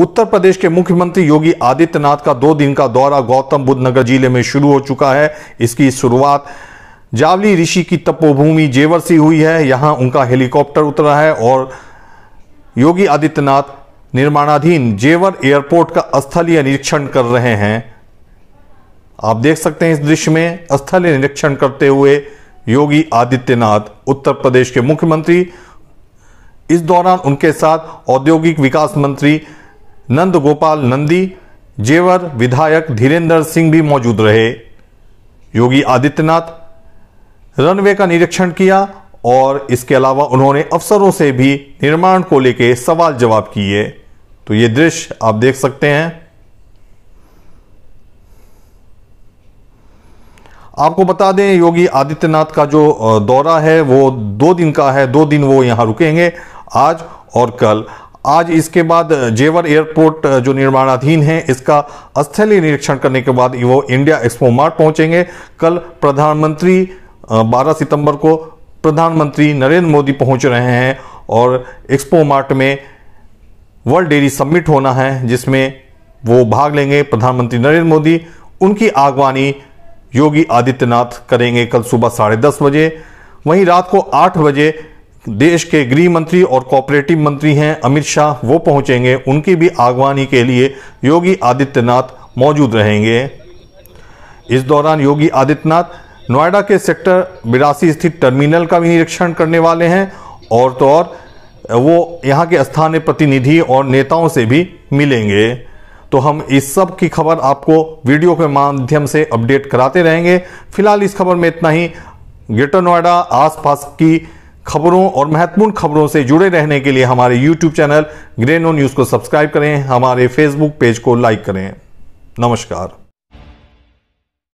उत्तर प्रदेश के मुख्यमंत्री योगी आदित्यनाथ का दो दिन का दौरा गौतम बुद्ध नगर जिले में शुरू हो चुका है इसकी शुरुआत जावली ऋषि की तपोभूमि जेवर से हुई है यहां उनका हेलीकॉप्टर उतरा है और योगी आदित्यनाथ निर्माणाधीन जेवर एयरपोर्ट का स्थलीय निरीक्षण कर रहे हैं आप देख सकते हैं इस दृश्य में स्थलीय निरीक्षण करते हुए योगी आदित्यनाथ उत्तर प्रदेश के मुख्यमंत्री इस दौरान उनके साथ औद्योगिक विकास मंत्री नंद गोपाल नंदी जेवर विधायक धीरेन्द्र सिंह भी मौजूद रहे योगी आदित्यनाथ रनवे का निरीक्षण किया और इसके अलावा उन्होंने अफसरों से भी निर्माण को लेकर सवाल जवाब किए तो ये दृश्य आप देख सकते हैं आपको बता दें योगी आदित्यनाथ का जो दौरा है वो दो दिन का है दो दिन वो यहां रुकेंगे आज और कल आज इसके बाद जेवर एयरपोर्ट जो निर्माणाधीन है इसका स्थलीय निरीक्षण करने के बाद वो इंडिया एक्सपो मार्ट पहुंचेंगे कल प्रधानमंत्री 12 सितंबर को प्रधानमंत्री नरेंद्र मोदी पहुंच रहे हैं और एक्सपो मार्ट में वर्ल्ड डेयरी समिट होना है जिसमें वो भाग लेंगे प्रधानमंत्री नरेंद्र मोदी उनकी आगवानी योगी आदित्यनाथ करेंगे कल सुबह साढ़े दस बजे वहीं रात को आठ बजे देश के गृह मंत्री और कोऑपरेटिव मंत्री हैं अमित शाह वो पहुंचेंगे उनकी भी आगवानी के लिए योगी आदित्यनाथ मौजूद रहेंगे इस दौरान योगी आदित्यनाथ नोएडा के सेक्टर बिरासी स्थित टर्मिनल का भी निरीक्षण करने वाले हैं और तो और वो यहाँ के स्थानीय प्रतिनिधि और नेताओं से भी मिलेंगे तो हम इस सब की खबर आपको वीडियो के माध्यम से अपडेट कराते रहेंगे फिलहाल इस खबर में इतना ही ग्रेटर नोएडा आसपास की खबरों और महत्वपूर्ण खबरों से जुड़े रहने के लिए हमारे यूट्यूब चैनल ग्रेनो न्यूज़ को सब्सक्राइब करें हमारे फेसबुक पेज को लाइक करें नमस्कार